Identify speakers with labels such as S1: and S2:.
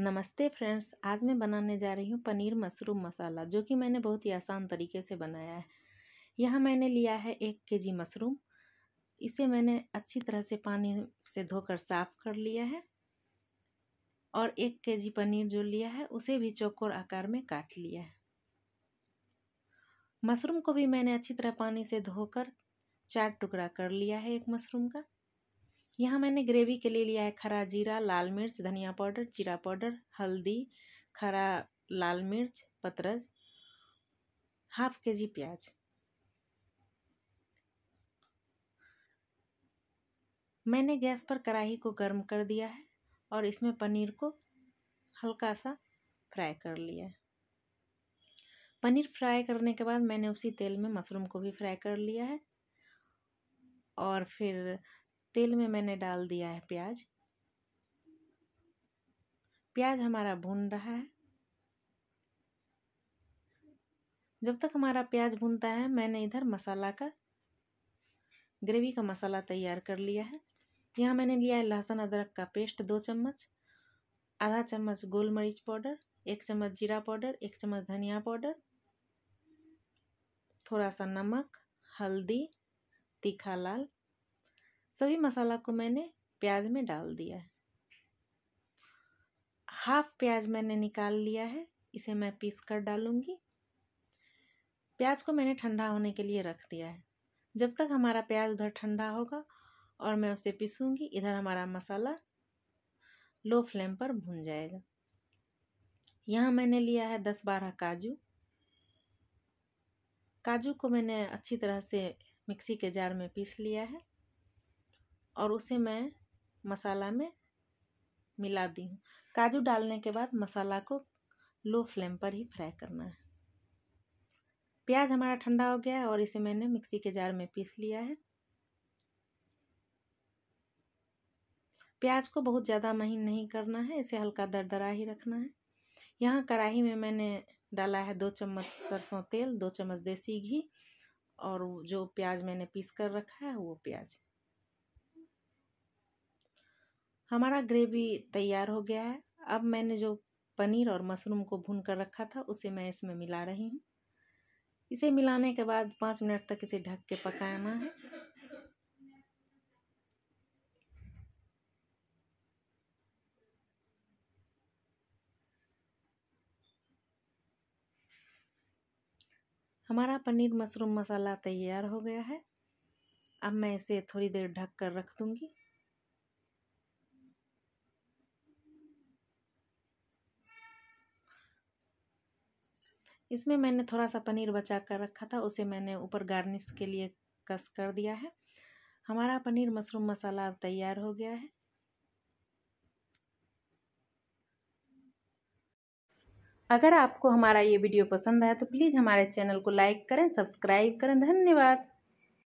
S1: नमस्ते फ्रेंड्स आज मैं बनाने जा रही हूँ पनीर मशरूम मसाला जो कि मैंने बहुत ही आसान तरीके से बनाया है यहाँ मैंने लिया है एक के जी मशरूम इसे मैंने अच्छी तरह से पानी से धोकर साफ़ कर लिया है और एक के जी पनीर जो लिया है उसे भी चौकोर आकार में काट लिया है मशरूम को भी मैंने अच्छी तरह पानी से धोकर चार टुकड़ा कर लिया है एक मशरूम का यहाँ मैंने ग्रेवी के लिए लिया है खरा जीरा लाल मिर्च धनिया पाउडर जीरा पाउडर हल्दी खरा लाल मिर्च पतरज हाफ के जी प्याज मैंने गैस पर कढ़ाई को गर्म कर दिया है और इसमें पनीर को हल्का सा फ्राई कर लिया है पनीर फ्राई करने के बाद मैंने उसी तेल में मशरूम को भी फ्राई कर लिया है और फिर तेल में मैंने डाल दिया है प्याज प्याज हमारा भून रहा है जब तक हमारा प्याज भूनता है मैंने इधर मसाला का ग्रेवी का मसाला तैयार कर लिया है यहाँ मैंने लिया है लहसुन अदरक का पेस्ट दो चम्मच आधा चम्मच गोल मरीच पाउडर एक चम्मच जीरा पाउडर एक चम्मच धनिया पाउडर थोड़ा सा नमक हल्दी तीखा लाल सभी मसाला को मैंने प्याज में डाल दिया है हाफ प्याज मैंने निकाल लिया है इसे मैं पीस कर डालूँगी प्याज को मैंने ठंडा होने के लिए रख दिया है जब तक हमारा प्याज उधर ठंडा होगा और मैं उसे पीसूँगी इधर हमारा मसाला लो फ्लेम पर भून जाएगा यहाँ मैंने लिया है दस बारह काजू काजू को मैंने अच्छी तरह से मिक्सी के जार में पीस लिया है और उसे मैं मसाला में मिला दी हूँ काजू डालने के बाद मसाला को लो फ्लेम पर ही फ्राई करना है प्याज हमारा ठंडा हो गया है और इसे मैंने मिक्सी के जार में पीस लिया है प्याज को बहुत ज़्यादा महीन नहीं करना है इसे हल्का दरदरा ही रखना है यहाँ कढ़ाई में मैंने डाला है दो चम्मच सरसों तेल दो चम्मच देसी घी और जो प्याज मैंने पीस कर रखा है वो प्याज हमारा ग्रेवी तैयार हो गया है अब मैंने जो पनीर और मशरूम को भून कर रखा था उसे मैं इसमें मिला रही हूँ इसे मिलाने के बाद पाँच मिनट तक इसे ढक के पकाना है हमारा पनीर मशरूम मसाला तैयार हो गया है अब मैं इसे थोड़ी देर ढक कर रख दूँगी इसमें मैंने थोड़ा सा पनीर बचा कर रखा था उसे मैंने ऊपर गार्निश के लिए कस कर दिया है हमारा पनीर मशरूम मसाला अब तैयार हो गया है अगर आपको हमारा ये वीडियो पसंद आया तो प्लीज़ हमारे चैनल को लाइक करें सब्सक्राइब करें धन्यवाद